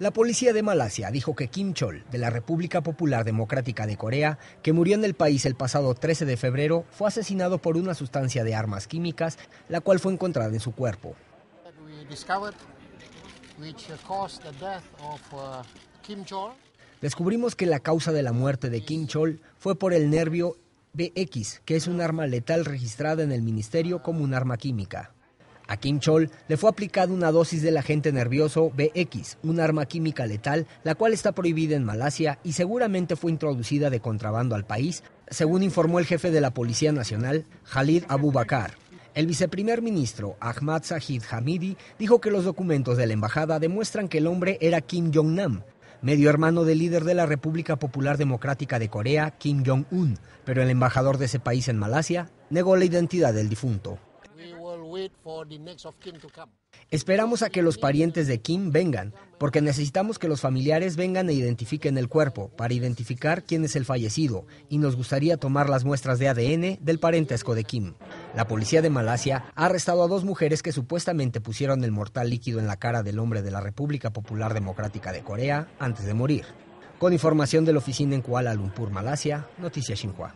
La policía de Malasia dijo que Kim Chol, de la República Popular Democrática de Corea, que murió en el país el pasado 13 de febrero, fue asesinado por una sustancia de armas químicas, la cual fue encontrada en su cuerpo. Uh, Descubrimos que la causa de la muerte de Kim Chol fue por el nervio BX, que es un arma letal registrada en el ministerio como un arma química. A Kim Chol le fue aplicada una dosis del agente nervioso BX, un arma química letal, la cual está prohibida en Malasia y seguramente fue introducida de contrabando al país, según informó el jefe de la Policía Nacional, Khalid Abu El viceprimer ministro Ahmad Sahid Hamidi dijo que los documentos de la embajada demuestran que el hombre era Kim Jong-nam, medio hermano del líder de la República Popular Democrática de Corea, Kim Jong-un, pero el embajador de ese país en Malasia negó la identidad del difunto. Esperamos a que los parientes de Kim vengan, porque necesitamos que los familiares vengan e identifiquen el cuerpo para identificar quién es el fallecido y nos gustaría tomar las muestras de ADN del parentesco de Kim. La policía de Malasia ha arrestado a dos mujeres que supuestamente pusieron el mortal líquido en la cara del hombre de la República Popular Democrática de Corea antes de morir. Con información de la oficina en Kuala Lumpur, Malasia, Noticias Xinhua.